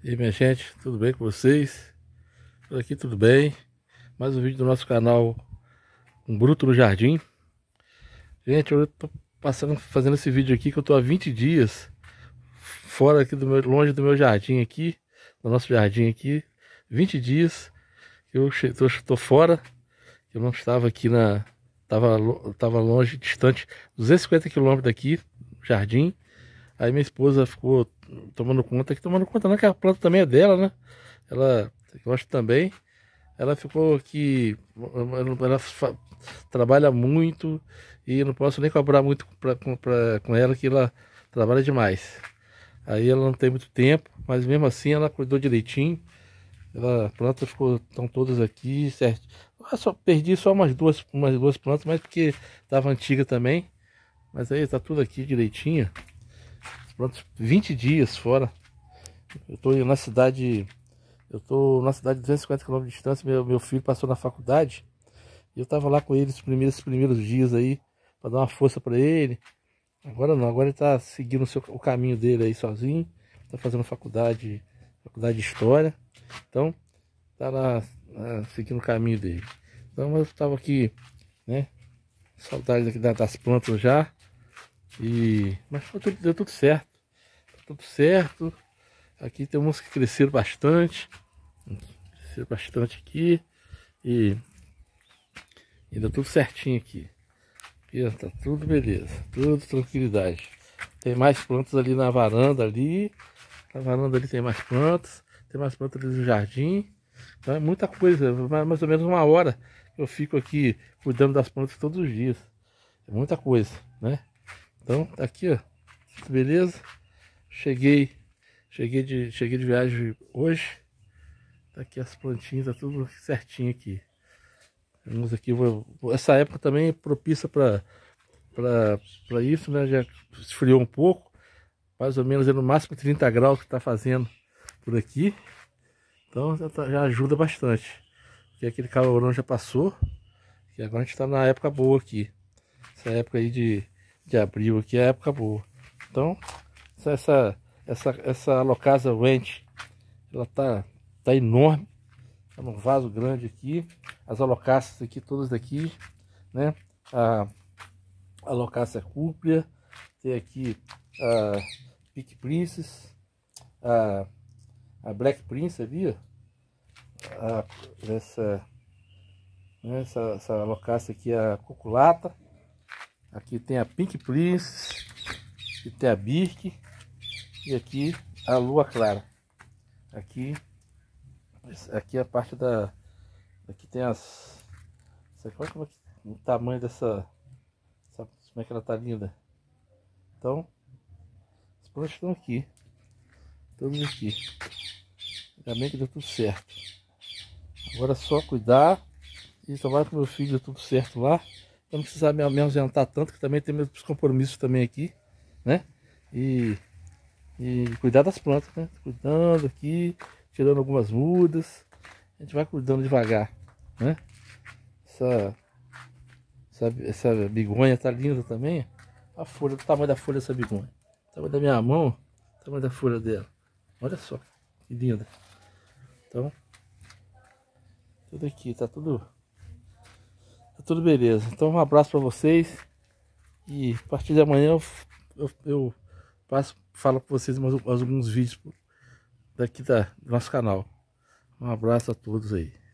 E aí, minha gente, tudo bem com vocês? Por aqui tudo bem? Mais um vídeo do nosso canal Um Bruto no Jardim Gente, eu tô passando, fazendo esse vídeo aqui que eu tô há 20 dias Fora aqui do meu, longe do meu jardim aqui Do nosso jardim aqui 20 dias que eu tô, tô fora Eu não estava aqui na... Tava, tava longe, distante 250 quilômetros daqui, jardim Aí minha esposa ficou tomando conta, que tomando conta não, que a planta também é dela, né? Ela gosta também. Ela ficou aqui, ela trabalha muito e não posso nem cobrar muito pra, pra, com ela, que ela trabalha demais. Aí ela não tem muito tempo, mas mesmo assim ela cuidou direitinho. Ela, a planta ficou, estão todas aqui, certo? Eu ah, só perdi só umas duas, umas duas plantas, mas porque estava antiga também. Mas aí está tudo aqui direitinho pronto, 20 dias fora. Eu estou na cidade. Eu tô na cidade de 250 km de distância. Meu, meu filho passou na faculdade. E eu estava lá com ele nos primeiros, primeiros dias aí, para dar uma força para ele. Agora não, agora ele está seguindo o, seu, o caminho dele aí sozinho. Está fazendo faculdade, faculdade de História. Então, está lá, lá seguindo o caminho dele. Então, eu estava aqui, né? Saudades aqui das plantas já. E, mas foi tudo, deu tudo certo. Tá tudo certo. Aqui tem uns que cresceram bastante. Cresceram bastante aqui. E ainda tudo certinho aqui. tá tudo beleza. Tudo tranquilidade. Tem mais plantas ali na varanda ali. Na varanda ali tem mais plantas. Tem mais plantas ali no jardim. Então é muita coisa. Mais ou menos uma hora eu fico aqui cuidando das plantas todos os dias. É muita coisa, né? Então, tá aqui, ó. Beleza? Cheguei. Cheguei de, cheguei de viagem hoje. Tá aqui as plantinhas, tá tudo certinho aqui. Vamos aqui, vou, essa época também é propícia para para isso, né? Já esfriou um pouco. Mais ou menos é no máximo 30 graus que tá fazendo por aqui. Então já, tá, já ajuda bastante. Porque aquele calorão já passou. E agora a gente tá na época boa aqui. Essa época aí de de abril aqui é época boa. Então, essa, essa, essa locasa Wendt, ela tá, tá enorme. Tá num vaso grande aqui. As alocaças aqui, todas daqui, né? A, a locácia tem aqui a Pique Princess, a, a Black Prince, ali A, essa, né, essa, essa aqui, a coculata Aqui tem a Pink Princess, aqui tem a Birk e aqui a Lua Clara. Aqui, aqui é a parte da... Aqui tem as... Olha como é que, o tamanho dessa... Sabe como é que ela tá linda? Então, as plantas estão aqui. Todas aqui. Ainda bem que deu tudo certo. Agora é só cuidar. E tomara com meu filho deu tudo certo lá não precisar me, me ausentar tanto, que também tem meus compromissos também aqui, né? E, e cuidar das plantas, né? Cuidando aqui, tirando algumas mudas. A gente vai cuidando devagar, né? Essa, essa, essa bigonha tá linda também. A folha, o tamanho da folha dessa bigonha. O tamanho da minha mão, o tamanho da folha dela. Olha só, que linda. Então, tudo aqui, tá tudo tudo beleza. Então um abraço para vocês. E a partir de amanhã eu, eu, eu passo, falo para vocês mais, mais alguns vídeos daqui da, do nosso canal. Um abraço a todos aí.